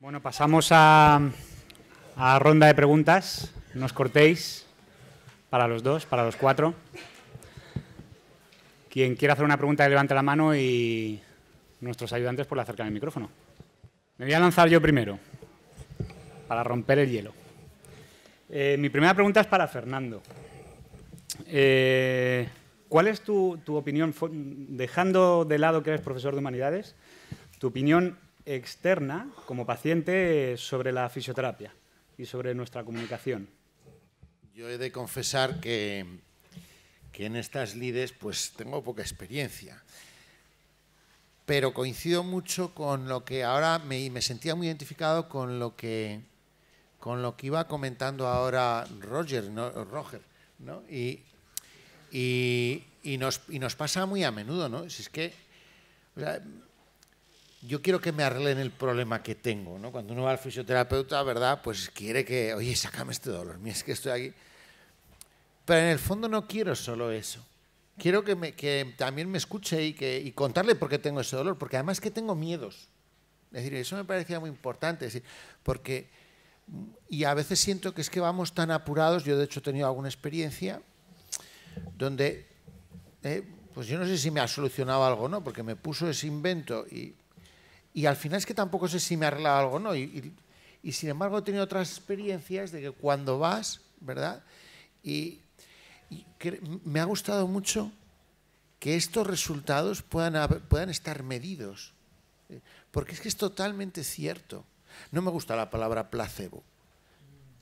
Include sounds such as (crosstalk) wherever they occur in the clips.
Bueno, pasamos a, ronda de preguntas. Nos cortéis para los dos, para los cuatro. Quien quiera hacer una pregunta, levante la mano y nuestros ayudantes por pues la acercan el micrófono. Me voy a lanzar yo primero, para romper el hielo. Eh, mi primera pregunta es para Fernando. Eh, ¿Cuál es tu, opinión, dejando de lado que eres profesor de humanidades, tu opinión externa como paciente sobre la fisioterapia y sobre nuestra comunicación. Yo he de confesar que, que en estas lides pues tengo poca experiencia, pero coincido mucho con lo que ahora me, me sentía muy identificado con lo que con lo que iba comentando ahora Roger, Roger, Y, y, nos, y nos pasa muy a menudo, ¿no? Si es que yo quiero que me arreglen el problema que tengo, ¿no? Cuando uno va al fisioterapeuta, ¿verdad? Pues quiere que, oye, sácame este dolor, mira, es que estoy aquí. Pero en el fondo no quiero solo eso. Quiero que, me, que también me escuche y, que, y contarle por qué tengo ese dolor, porque además que tengo miedos. Es decir, eso me parecía muy importante, porque... Mm, y a veces siento que es que vamos tan apurados, yo de hecho he tenido alguna experiencia donde... Eh, pues yo no sé si me ha solucionado algo o no, porque me puso ese invento y y al final es que tampoco sé si me arregla algo o no. Y, sin embargo he tenido otras experiencias de que cuando vas, ¿verdad? Y, me ha gustado mucho que estos resultados puedan, puedan estar medidos. ¿eh? Porque es que es totalmente cierto. No me gusta la palabra placebo,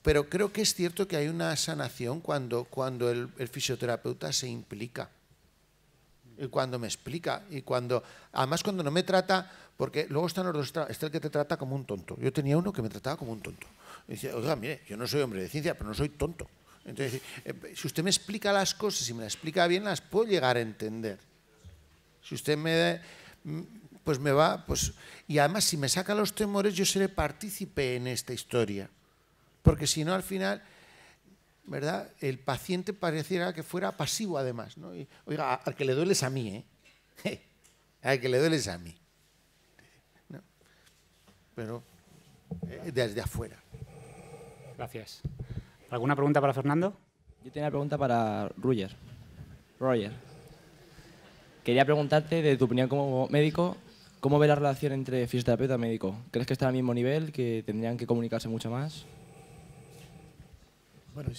pero creo que es cierto que hay una sanación cuando, cuando el fisioterapeuta se implica y cuando me explica, y cuando, además cuando no me trata, porque luego están los dos, está el que te trata como un tonto. Yo tenía uno que me trataba como un tonto. Y dice, oiga, mire, yo no soy hombre de ciencia, pero no soy tonto. Entonces, eh, eh, si usted me explica las cosas y si me las explica bien, las puedo llegar a entender. Si usted me, mm, pues me va, pues, y además si me saca los temores, yo seré partícipe en esta historia. Porque si no, al final ¿verdad? El paciente pareciera que fuera pasivo además, ¿no? oiga, al que le duele es a mí, ¿eh? (laughs) al que le duele es a mí. Pero eh, desde afuera. Gracias. ¿Alguna pregunta para Fernando? Yo tenía una pregunta para Roger. Roger. Quería preguntarte, de tu opinión como médico, ¿cómo ve la relación entre fisioterapeuta y médico? ¿Crees que está al mismo nivel, que tendrían que comunicarse mucho más? Bueno,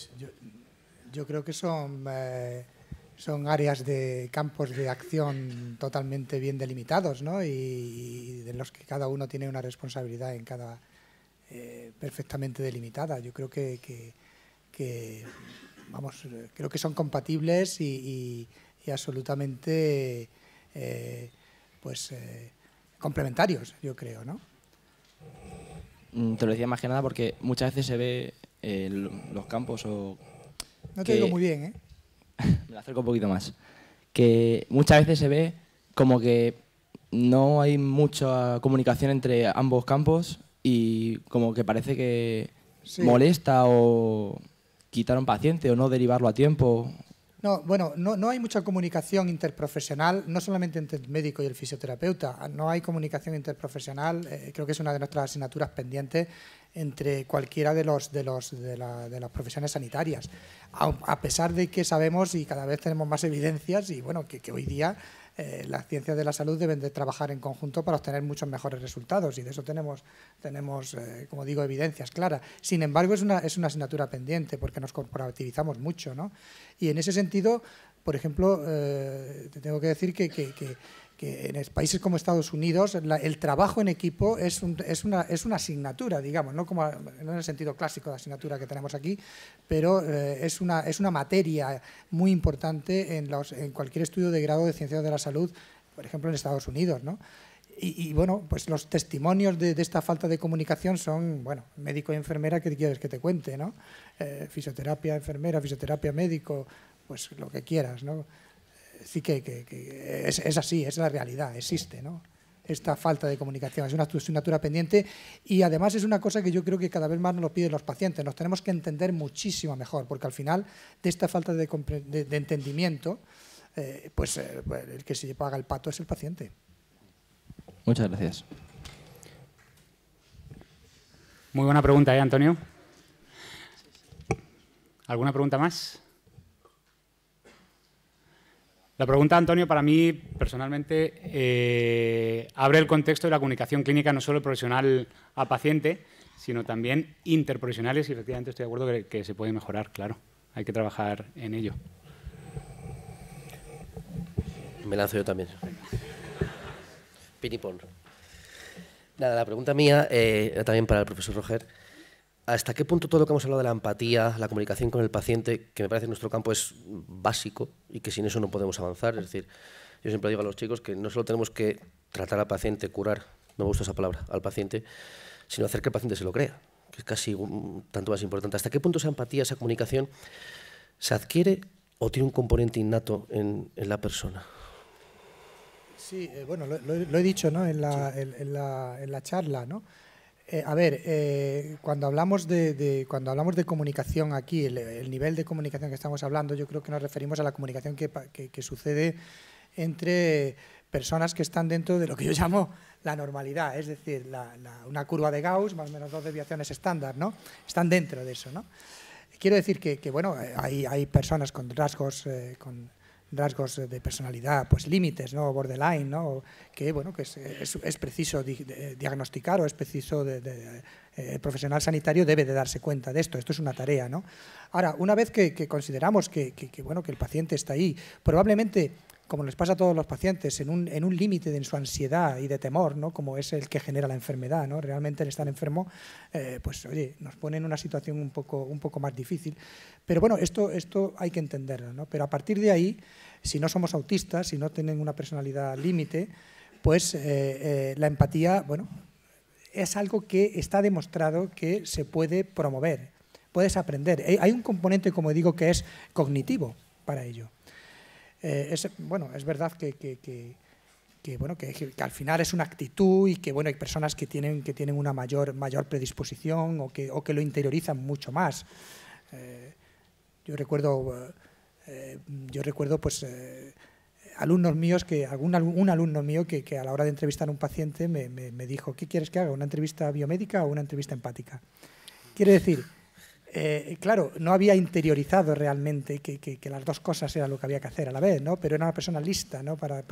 yo, creo que son, eh, son áreas de campos de acción totalmente bien delimitados, ¿no? Y, de los que cada uno tiene una responsabilidad en cada eh, perfectamente delimitada. Yo creo que, vamos, creo que son compatibles y, absolutamente, eh, pues complementarios, yo creo, ¿no? Mm, te lo decía más que nada porque muchas veces se ve eh, los campos o... No te digo muy bien, ¿eh? (laughs) me lo acerco un poquito más. Que muchas veces se ve como que no hay mucha comunicación entre ambos campos y como que parece que molesta o quitar un paciente o no derivarlo a tiempo no, bueno, no, no, hay mucha comunicación interprofesional, no solamente entre el médico y el fisioterapeuta, no hay comunicación interprofesional, eh, creo que es una de nuestras asignaturas pendientes entre cualquiera de, los, de, los, de, las profesiones sanitarias, a, pesar de que sabemos y cada vez tenemos más evidencias y bueno, que hoy día eh, las ciencias de la salud deben de trabajar en conjunto para obtener muchos mejores resultados y de eso tenemos, tenemos eh, como digo, evidencias claras. Sin embargo, es una, es una asignatura pendiente porque nos corporativizamos mucho. ¿no? Y en ese sentido, por ejemplo, eh, tengo que decir que, que que en países como Estados Unidos el trabajo en equipo es, es, una, es, una, asignatura, digamos, no, como, en el sentido clásico de asignatura que tenemos aquí, pero eh, es, una, es una materia muy importante en, los, en cualquier estudio de grado de ciencias de la salud, por ejemplo en Estados Unidos. ¿no? Y, bueno, pues los testimonios de, esta falta de comunicación son, bueno, médico y enfermera, ¿qué quieres que te cuente? ¿no? Eh, fisioterapia, enfermera, fisioterapia, médico, pues lo que quieras. ¿no? sí que, es, así, es la realidad, existe, esta falta de comunicación. Es una asignatura pendiente y además es una cosa que yo creo que cada vez más nos lo piden los pacientes. Nos tenemos que entender muchísimo mejor, porque al final de esta falta de, entendimiento, eh, pues, eh, pues el que se paga el pato es el paciente. Muchas gracias. Muy buena pregunta, ¿eh, Antonio? ¿Alguna pregunta más? La pregunta, Antonio, para mí personalmente eh, abre el contexto de la comunicación clínica no solo profesional a paciente, sino también interprofesionales y efectivamente estoy de acuerdo que, se puede mejorar, claro. Hay que trabajar en ello. Me lanzo yo también. Pinipón. Nada, la pregunta mía, eh, también para el profesor Roger. ¿Hasta qué punto todo lo que hemos hablado de la empatía, la comunicación con el paciente, que me parece en nuestro campo es básico y que sin eso no podemos avanzar? Es decir, yo siempre digo a los chicos que no solo tenemos que tratar al paciente, curar, no me gusta esa palabra, al paciente, sino hacer que el paciente se lo crea, que es casi tanto más importante. ¿Hasta qué punto esa empatía, esa comunicación se adquiere o tiene un componente innato en, la persona? Sí, eh, bueno, lo, he dicho ¿no? en, la, la charla, ¿no? Eh, a ver, eh, cuando, hablamos de, cuando hablamos de comunicación aquí, el, nivel de comunicación que estamos hablando, yo creo que nos referimos a la comunicación que, sucede entre personas que están dentro de lo que yo llamo la normalidad, es decir, una curva de Gauss más o menos dos deviaciones estándar, ¿no? Están dentro de eso, ¿no? Quiero decir que, bueno, eh, hay, hay personas con rasgos, con rasgos de personalidad, pues límites, ¿no? borderline, ¿no? que bueno, que es, preciso diagnosticar o es preciso de, eh, el profesional sanitario debe de darse cuenta de esto, esto es una tarea. ¿no? Ahora, una vez que, consideramos que, bueno, que el paciente está ahí, probablemente como les pasa a todos los pacientes, en un, en un límite en su ansiedad y de temor, ¿no? como es el que genera la enfermedad. ¿no? Realmente el estar enfermo, eh, pues oye, nos pone en una situación un poco, un poco más difícil. Pero bueno, esto, esto hay que entenderlo. Pero a partir de ahí, si no somos autistas, si no tienen una personalidad límite, pues eh, eh, la empatía, bueno, es algo que está demostrado que se puede promover, puedes aprender. Hay un componente, como digo, que es cognitivo para ello. Eh, es, bueno, es verdad que, que, al final es una actitud y que bueno, hay personas que tienen, que tienen una mayor, mayor predisposición o que, o que lo interiorizan mucho más. Eh, yo recuerdo, eh, yo recuerdo pues, alumnos míos, que, algún, un alumno mío que, a la hora de entrevistar a un paciente me, me dijo, ¿qué quieres que haga? ¿Una entrevista biomédica o una entrevista empática? Quiere decir eh, claro, no había interiorizado realmente que, las dos cosas eran lo que había que hacer a la vez, ¿no? Pero era una persona lista, ¿no? Para,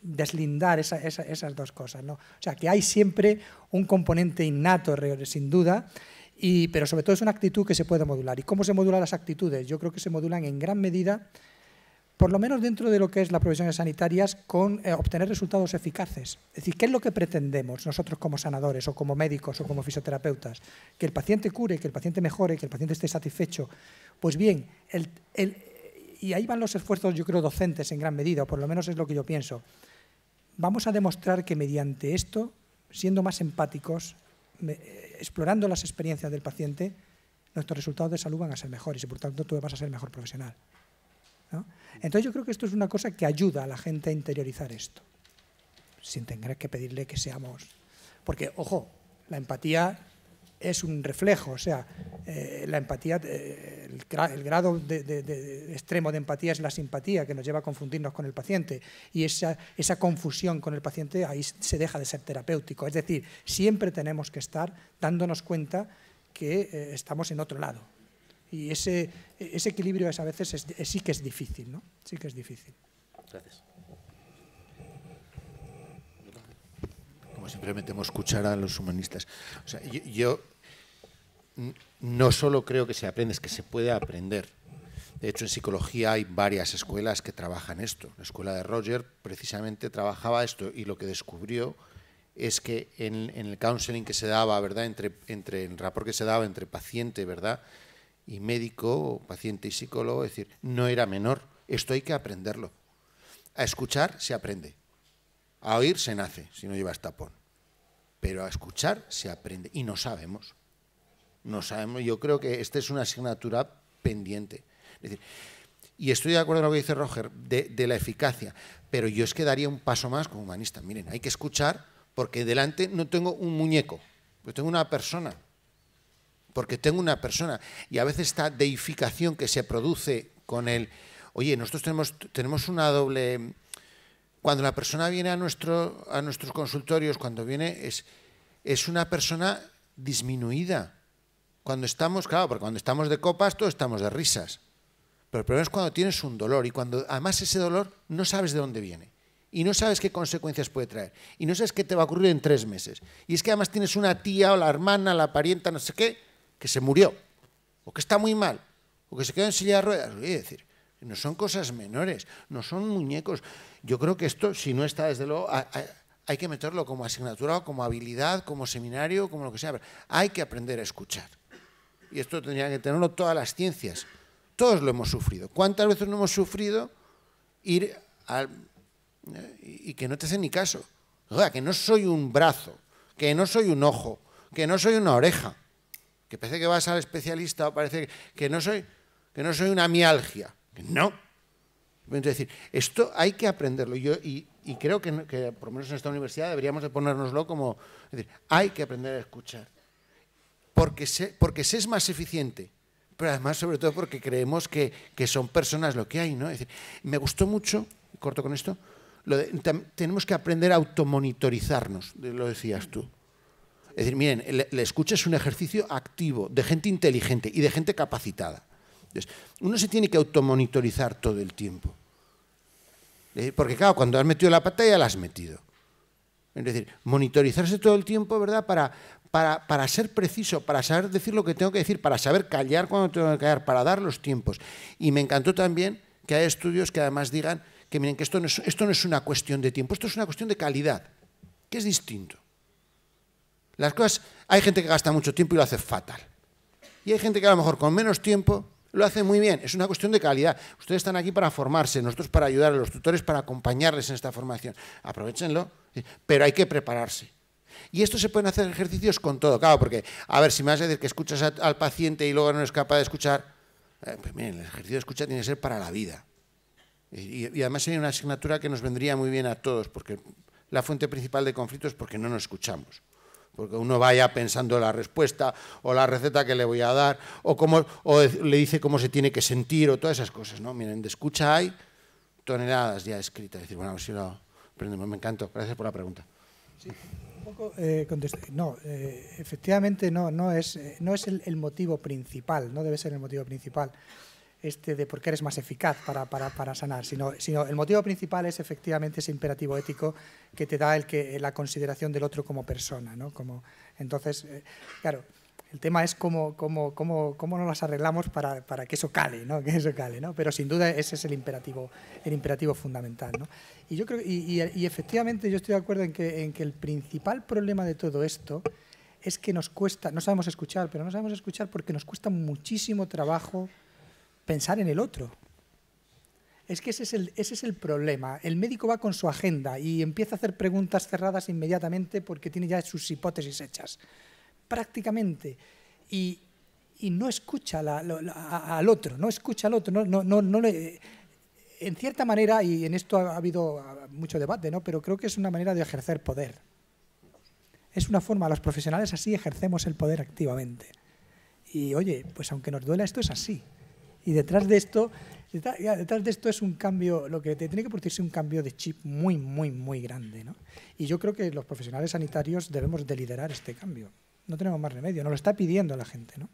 deslindar esas dos cosas, O sea, que hay siempre un componente innato, sin duda, y, pero sobre todo es una actitud que se puede modular. ¿Y cómo se modulan las actitudes? Yo creo que se modulan en gran medida por lo menos dentro de lo que es las provisiones sanitarias, con eh, obtener resultados eficaces. Es decir, ¿qué es lo que pretendemos nosotros como sanadores o como médicos o como fisioterapeutas? Que el paciente cure, que el paciente mejore, que el paciente esté satisfecho. Pues bien, y ahí van los esfuerzos, yo creo, docentes en gran medida, o por lo menos es lo que yo pienso. Vamos a demostrar que mediante esto, siendo más empáticos, eh, explorando las experiencias del paciente, nuestros resultados de salud van a ser mejores y por tanto tú vas a ser mejor profesional. Entonces yo creo que esto es una cosa que ayuda a la gente a interiorizar esto, sin tener que pedirle que seamos... Porque, ojo, la empatía es un reflejo, o sea, eh, la empatía, eh, el, grado de, extremo de empatía es la simpatía que nos lleva a confundirnos con el paciente y esa, confusión con el paciente ahí se deja de ser terapéutico. Es decir, siempre tenemos que estar dándonos cuenta que eh, estamos en otro lado, y ese, ese equilibrio es, a veces sí que es difícil, ¿no? Sí que es difícil. Gracias. Como siempre metemos escuchar a los humanistas. O sea, yo, no solo creo que se aprende, es que se puede aprender. De hecho, en psicología hay varias escuelas que trabajan esto. La escuela de Roger precisamente trabajaba esto y lo que descubrió es que en, el counseling que se daba, ¿verdad? Entre, entre el rapor que se daba entre paciente, ¿verdad? y médico, paciente y psicólogo, es decir, no era menor, esto hay que aprenderlo. A escuchar se aprende, a oír se nace, si no llevas tapón, pero a escuchar se aprende y no sabemos. No sabemos, yo creo que esta es una asignatura pendiente. decir, y estoy de acuerdo con lo que dice Roger, de, la eficacia, pero yo es que daría un paso más como humanista. Miren, hay que escuchar porque delante no tengo un muñeco, pues tengo una persona porque tengo una persona y a veces esta deificación que se produce con el, oye, nosotros tenemos, tenemos una doble... Cuando la persona viene a, nuestro, a nuestros consultorios, cuando viene es, es una persona disminuida. Cuando estamos, claro, porque cuando estamos de copas todos estamos de risas. Pero el problema es cuando tienes un dolor y cuando además ese dolor no sabes de dónde viene y no sabes qué consecuencias puede traer y no sabes qué te va a ocurrir en tres meses. Y es que además tienes una tía o la hermana, la parienta, no sé qué, que se murió, o que está muy mal, o que se quedó en silla de ruedas. Voy a decir, no son cosas menores, no son muñecos. Yo creo que esto, si no está, desde luego, hay que meterlo como asignatura, como habilidad, como seminario, como lo que sea. hay que aprender a escuchar. Y esto tendría que tenerlo todas las ciencias. Todos lo hemos sufrido. ¿Cuántas veces no hemos sufrido ir al... y que no te hacen ni caso? O que no soy un brazo, que no soy un ojo, que no soy una oreja que parece que vas al especialista, o parece que no soy, que no soy una mialgia. No. decir, esto hay que aprenderlo. Yo, y, creo que, por lo menos en esta universidad, deberíamos de ponérnoslo como... decir, hay que aprender a escuchar. Porque se, porque se es más eficiente. Pero además, sobre todo, porque creemos que, son personas lo que hay. ¿no? Es decir, me gustó mucho, corto con esto, lo tenemos que aprender a automonitorizarnos, lo decías tú. Es decir, miren, la escucha es un ejercicio activo de gente inteligente y de gente capacitada. uno se tiene que automonitorizar todo el tiempo. Porque claro, cuando has metido la pata ya la has metido. Es decir, monitorizarse todo el tiempo, ¿verdad? Para, para, ser preciso, para saber decir lo que tengo que decir, para saber callar cuando tengo que callar, para dar los tiempos. Y me encantó también que hay estudios que además digan que miren que esto no es, esto no es una cuestión de tiempo, esto es una cuestión de calidad, que es distinto. Las cosas, hay gente que gasta mucho tiempo y lo hace fatal. Y hay gente que a lo mejor con menos tiempo lo hace muy bien. Es una cuestión de calidad. Ustedes están aquí para formarse, nosotros para ayudar a los tutores, para acompañarles en esta formación. Aprovechenlo, ¿eh? pero hay que prepararse. Y esto se pueden hacer ejercicios con todo, claro, porque, a ver, si me vas a decir que escuchas al paciente y luego no es capaz de escuchar, eh, pues miren, el ejercicio de escucha tiene que ser para la vida. Y, además hay una asignatura que nos vendría muy bien a todos, porque la fuente principal de conflicto es porque no nos escuchamos porque uno vaya pensando la respuesta o la receta que le voy a dar o, cómo, le dice cómo se tiene que sentir o todas esas cosas. ¿no? Miren, de escucha hay toneladas ya escritas. Decir, bueno, si lo aprendemos, me encanto. Gracias por la pregunta. Sí, un poco, eh, no, eh, efectivamente no, no es, eh, no es el, motivo principal, no debe ser el motivo principal este de por qué eres más eficaz para, para, para sanar, sino, sino, el motivo principal es efectivamente ese imperativo ético que te da el que, eh, la consideración del otro como persona. ¿no? Como, entonces, eh, claro, el tema es cómo, cómo, cómo, cómo nos las arreglamos para, para, que eso cale, ¿no? (laughs) que eso cale ¿no? pero sin duda ese es el imperativo, el imperativo fundamental. ¿no? Y, yo creo, y, y, y efectivamente yo estoy de acuerdo en que, en que el principal problema de todo esto es que nos cuesta, no sabemos escuchar, pero no sabemos escuchar porque nos cuesta muchísimo trabajo pensar en el otro. Es que ese es, el, el problema. El médico va con su agenda y empieza a hacer preguntas cerradas inmediatamente porque tiene ya sus hipótesis hechas. Prácticamente. Y, no escucha al otro, no escucha al otro, en cierta manera, y en esto ha habido mucho debate, ¿no? pero creo que es una manera de ejercer poder. Es una forma, los profesionales así ejercemos el poder activamente. Y oye, pues aunque nos duela esto es así. Y detrás de esto, detrás, de esto es un cambio, lo que tiene que producirse es un cambio de chip muy, muy, muy grande. ¿no? Y yo creo que los profesionales sanitarios debemos de liderar este cambio. No tenemos más remedio, nos lo está pidiendo la gente. ¿no?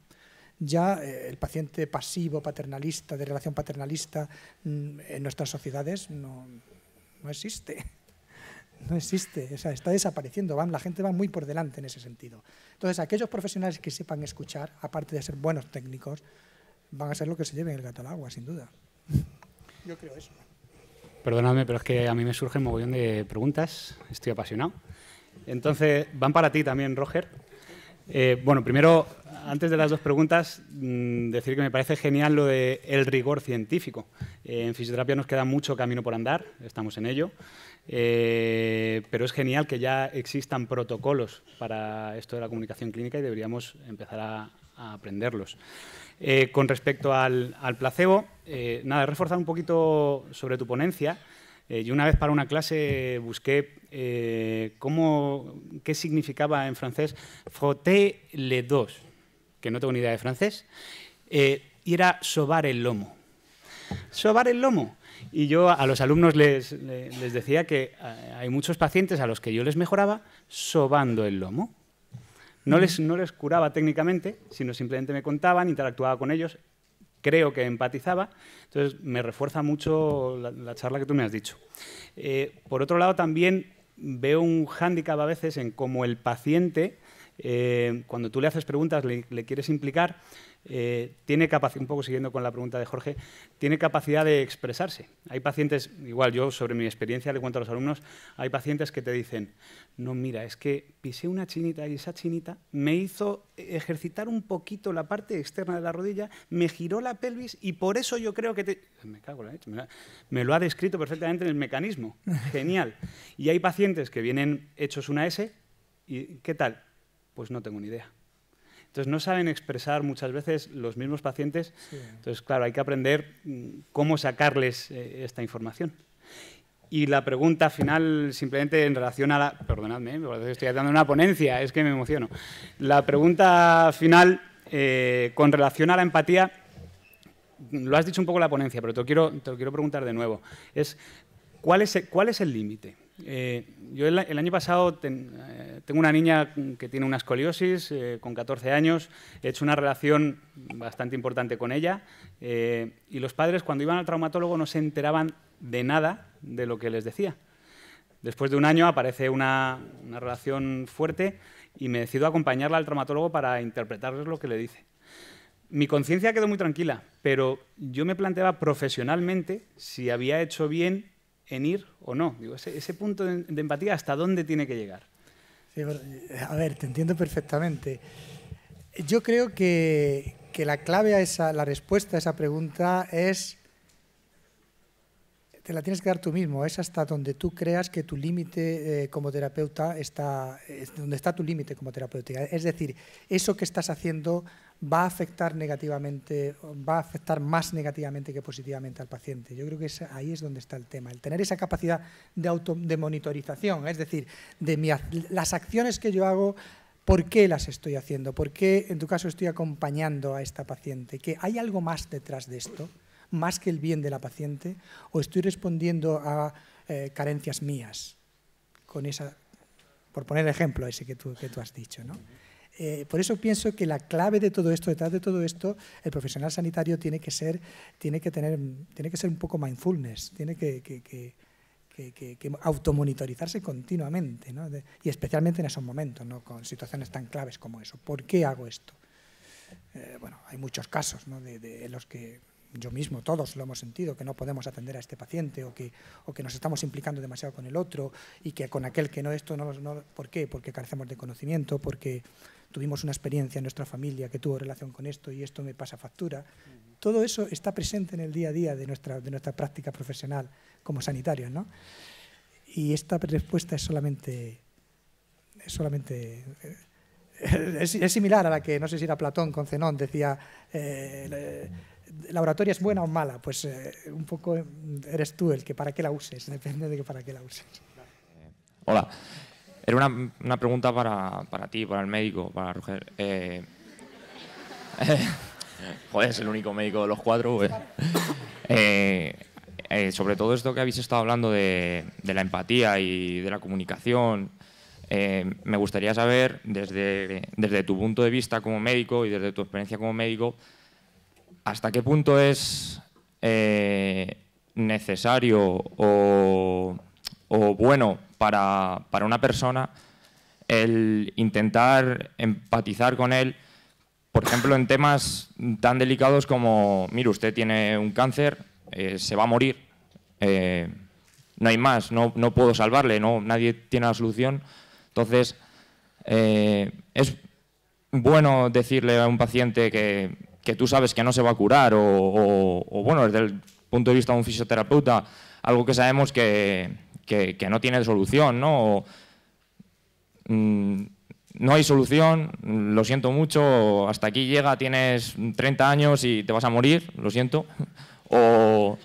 ya eh, el paciente pasivo, paternalista, de relación paternalista, mm, en nuestras sociedades no, no existe. (laughs) No existe, o sea, está desapareciendo, van, la gente va muy por delante en ese sentido. Entonces, aquellos profesionales que sepan escuchar, aparte de ser buenos técnicos, van a ser lo que se lleve el gato al agua, sin duda. Yo creo eso. Perdóname, pero es que a mí me surge un mogollón de preguntas. Estoy apasionado. Entonces, van para ti también, Roger. Eh, bueno, primero, antes de las dos preguntas, mm, decir que me parece genial lo de el rigor científico. Eh, en fisioterapia nos queda mucho camino por andar, estamos en ello, eh, pero es genial que ya existan protocolos para esto de la comunicación clínica y deberíamos empezar a aprenderlos. Eh, con respecto al, placebo, eh, nada, reforzar un poquito sobre tu ponencia. Eh, yo una vez para una clase busqué qué significaba en francés frotter le dos, que no tengo ni idea de francés, y era sobar el lomo. Sobar el lomo. Y yo a los alumnos les decía que hay muchos pacientes a los que yo les mejoraba sobando el lomo. No les, no les curaba técnicamente, sino simplemente me contaban, interactuaba con ellos, creo que empatizaba. Entonces, me refuerza mucho la, charla que tú me has dicho. Eh, por otro lado, también veo un hándicap a veces en cómo el paciente, eh, cuando tú le haces preguntas, le quieres implicar, eh, tiene capacidad, un poco siguiendo con la pregunta de Jorge, tiene capacidad de expresarse. Hay pacientes, igual yo sobre mi experiencia le cuento a los alumnos, hay pacientes que te dicen, no, mira, es que pisé una chinita y esa chinita me hizo ejercitar un poquito la parte externa de la rodilla, me giró la pelvis y por eso yo creo que te... Me cago en la leche, me lo ha descrito perfectamente en el mecanismo. (laughs) Genial. Y hay pacientes que vienen hechos una S y ¿qué tal? Pues no tengo ni idea. Entonces no saben expresar muchas veces los mismos pacientes. Entonces, claro, hay que aprender mm, cómo sacarles eh, esta información. Y la pregunta final, simplemente en relación a la... Perdonadme, eh, estoy dando una ponencia, es que me emociono. La pregunta final, eh, con relación a la empatía, mm, lo has dicho un poco en la ponencia, pero te lo quiero, te quiero preguntar de nuevo. Es, ¿cuál, es, ¿Cuál el límite? yo el, año pasado tengo una niña que tiene una escoliosis, eh, con 14 años, he hecho una relación bastante importante con ella eh, y los padres cuando iban al traumatólogo no se enteraban de nada de lo que les decía. Después de un año aparece una, relación fuerte y me decido acompañarla al traumatólogo para interpretarles lo que le dice. Mi conciencia quedó muy tranquila, pero yo me planteaba profesionalmente si había hecho bien en ir o no. ese, punto de empatía, ¿hasta dónde tiene que llegar? Eh, a ver, te entiendo perfectamente. Yo creo que, que la clave a esa, la respuesta a esa pregunta es te la tienes que dar tú mismo, es hasta donde tú creas que tu límite eh, como terapeuta está, donde está tu límite como terapeuta. Es decir, eso que estás haciendo va a afectar negativamente, va a afectar más negativamente que positivamente al paciente. Yo creo que ahí es donde está el tema, el tener esa capacidad de, auto, de monitorización, es decir, de las acciones que yo hago, ¿Por qué las estoy haciendo? ¿Por qué, en tu caso, estoy acompañando a esta paciente? ¿Que hay algo más detrás de esto? más que el bien de la paciente o estoy respondiendo a eh, carencias mías? Con esa, por poner el ejemplo ese que tú, que tú has dicho. ¿no? Eh, por eso pienso que la clave de todo esto, detrás de todo esto, el profesional sanitario tiene que ser, tiene que tener, tiene que ser un poco mindfulness, tiene que, que, que que, automonitorizarse continuamente, ¿no? y especialmente en esos momentos, con situaciones tan claves como eso. ¿Por qué hago esto? Eh, bueno, hay muchos casos ¿no? de, los que yo mismo, todos lo hemos sentido, que no podemos atender a este paciente o que, que nos estamos implicando demasiado con el otro y que con aquel que no esto no, no... ¿Por qué? Porque carecemos de conocimiento, porque tuvimos una experiencia en nuestra familia que tuvo relación con esto y esto me pasa factura. Todo eso está presente en el día a día de nuestra, de nuestra práctica profesional como sanitarios, ¿no? Y esta respuesta es solamente... Es solamente eh, es, similar a la que, no sé si era Platón con Zenón, decía... Eh, la oratoria es buena o mala, pues eh, un poco eres tú el que para qué la uses, depende de que para qué la uses. Eh, hola, era una, pregunta para, ti, para el médico, para Roger. Eh, (laughs) joder, es el único médico de los cuatro. Pues. sobre todo esto que habéis estado hablando de, de la empatía y de la comunicación, me gustaría saber desde, desde tu punto de vista como médico y desde tu experiencia como médico, ¿Hasta qué punto es eh, necesario o, bueno para, una persona el intentar empatizar con él, por ejemplo, en temas tan delicados como, mire, usted tiene un cáncer, eh, se va a morir, eh, no hay más, no, no, puedo salvarle, no, nadie tiene la solución. Entonces, es bueno decirle a un paciente que que tú sabes que no se va a curar o, bueno, desde el punto de vista de un fisioterapeuta, algo que sabemos que, no tiene solución, ¿no? Mm, no hay solución, lo siento mucho, hasta aquí llega, tienes 30 años y te vas a morir, lo siento. (laughs) O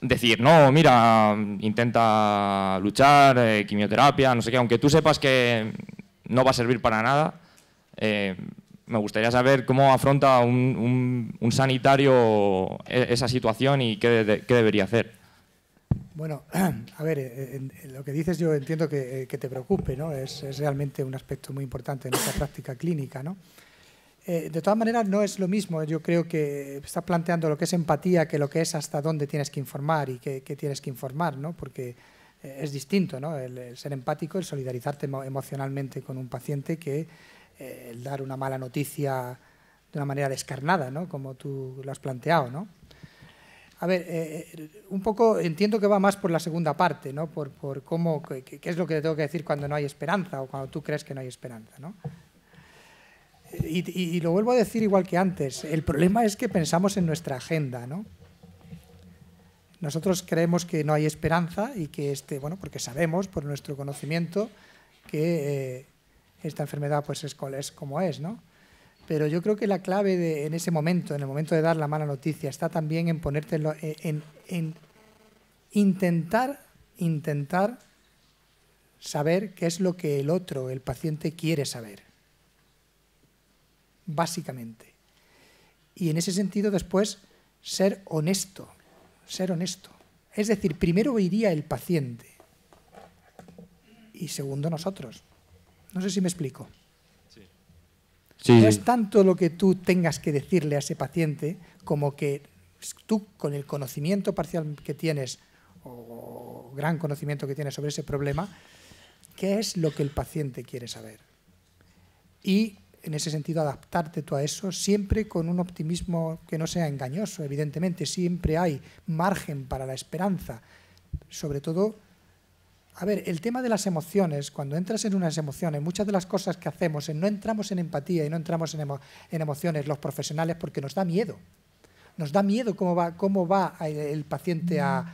decir, no, mira, intenta luchar, eh, quimioterapia, no sé qué, aunque tú sepas que no va a servir para nada, eh, me gustaría saber cómo afronta un, sanitario e, esa situación y qué, debería hacer. Bueno, (clears throat) a ver, eh, eh, lo que dices yo entiendo que, eh, te preocupe, ¿no? Es, realmente un aspecto muy importante en nuestra práctica clínica, ¿no? de todas maneras, no es lo mismo. Yo creo que está planteando lo que es empatía que lo que es hasta dónde tienes que informar y qué, tienes que informar, ¿no? Porque es distinto, ¿no? El, ser empático, el solidarizarte emocionalmente con un paciente que eh, el dar una mala noticia de una manera descarnada, ¿no? como tú lo has planteado. ¿no? A ver, eh, eh, un poco entiendo que va más por la segunda parte, ¿no? por, por cómo, qué, es lo que tengo que decir cuando no hay esperanza o cuando tú crees que no hay esperanza. ¿no? Y, lo vuelvo a decir igual que antes, el problema es que pensamos en nuestra agenda, ¿no? Nosotros creemos que no hay esperanza y que este, bueno, porque sabemos por nuestro conocimiento que esta enfermedad pues es, es como es, ¿no? Pero yo creo que la clave en ese momento, en el momento de dar la mala noticia, está también en ponerte eh, en intentar, intentar saber qué es lo que el otro, el paciente, quiere saber. Básicamente. Y en ese sentido, después, ser honesto. Ser honesto. Es decir, primero iría el paciente y segundo nosotros. No sé si me explico. No es tanto lo que tú tengas que decirle a ese paciente como que tú con el conocimiento parcial que tienes o gran conocimiento que tienes sobre ese problema, qué es lo que el paciente quiere saber. Y en ese sentido adaptarte tú a eso, siempre con un optimismo que no sea engañoso, evidentemente, siempre hay margen para la esperanza, sobre todo a ver, el tema de las emociones, cuando entras en unas emociones, muchas de las cosas que hacemos, no entramos en empatía y no entramos en, emociones los profesionales porque nos da miedo. Nos da miedo cómo va, cómo va el paciente a,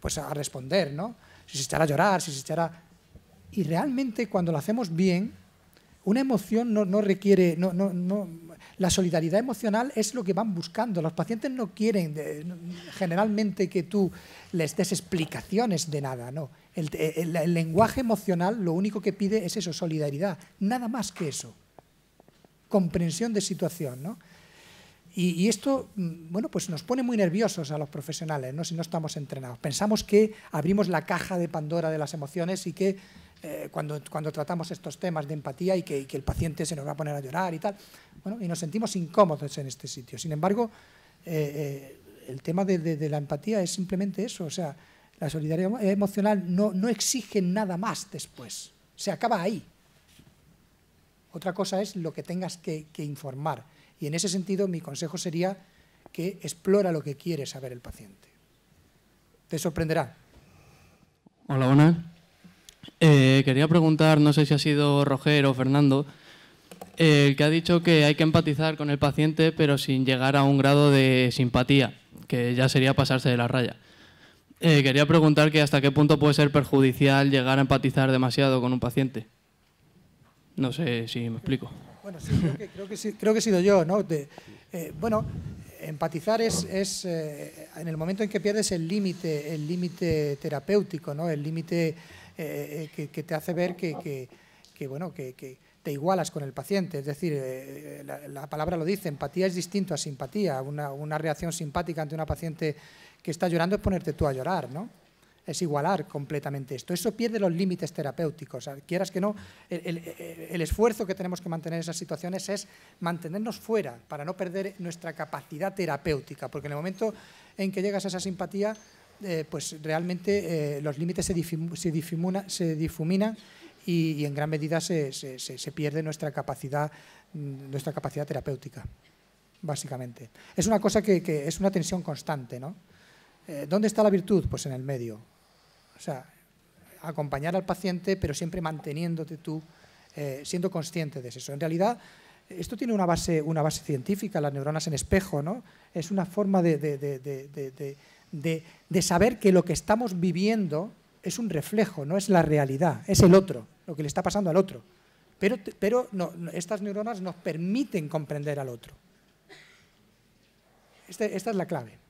pues a responder, ¿no? Si se echará a llorar, si se echará... Y realmente cuando lo hacemos bien, una emoción no, requiere, no, no, la solidaridad emocional es lo que van buscando. Los pacientes no quieren eh, generalmente que tú les des explicaciones de nada, no. Eh, el, lenguaje emocional lo único que pide es eso, solidaridad, nada más que eso. Comprensión de situación, Y, esto, mm, bueno, pues nos pone muy nerviosos a los profesionales, ¿no? Si no estamos entrenados. Pensamos que abrimos la caja de Pandora de las emociones y que eh, cuando, tratamos estos temas de empatía y que, el paciente se nos va a poner a llorar y tal. Bueno, y nos sentimos incómodos en este sitio. Sin embargo, eh, eh, el tema de, la empatía es simplemente eso. O sea, la solidaridad emocional no, exige nada más después. Se acaba ahí. Otra cosa es lo que tengas que, informar. Y en ese sentido, mi consejo sería que explora lo que quiere saber el paciente. Te sorprenderá. Hola, buenas. Eh, quería preguntar, no sé si ha sido Roger o Fernando, que ha dicho que hay que empatizar con el paciente, pero sin llegar a un grado de simpatía, que ya sería pasarse de la raya. Eh, quería preguntar que hasta qué punto puede ser perjudicial llegar a empatizar demasiado con un paciente. No sé si me explico. Bueno, sí, creo que, creo que, he sido yo, ¿no? Eh, bueno, empatizar es, es en el momento en que pierdes el límite, el límite terapéutico, ¿no? El límite eh, eh, que, te hace ver que, bueno, que, te igualas con el paciente. Es decir, eh, la, palabra lo dice, empatía es distinto a simpatía. Una, reacción simpática ante una paciente que está llorando es ponerte tú a llorar, ¿no? Es igualar completamente esto. Eso pierde los límites terapéuticos. quieras que no, el, el, esfuerzo que tenemos que mantener en esas situaciones es mantenernos fuera para no perder nuestra capacidad terapéutica, porque en el momento en que llegas a esa simpatía, eh, pues realmente eh, los límites se, se, difumina difuminan y, en gran medida se, pierde nuestra capacidad, mm, nuestra capacidad terapéutica, básicamente. Es una cosa que, es una tensión constante, ¿no? Eh, ¿Dónde está la virtud? Pues en el medio. O sea, acompañar al paciente, pero siempre manteniéndote tú, siendo consciente de eso. En realidad, esto tiene una base, una base científica, las neuronas en espejo, ¿no? Es una forma de de, saber que lo que estamos viviendo es un reflejo, no es la realidad, es el otro, lo que le está pasando al otro. Pero, pero no, estas neuronas nos permiten comprender al otro. Este, esta es la clave.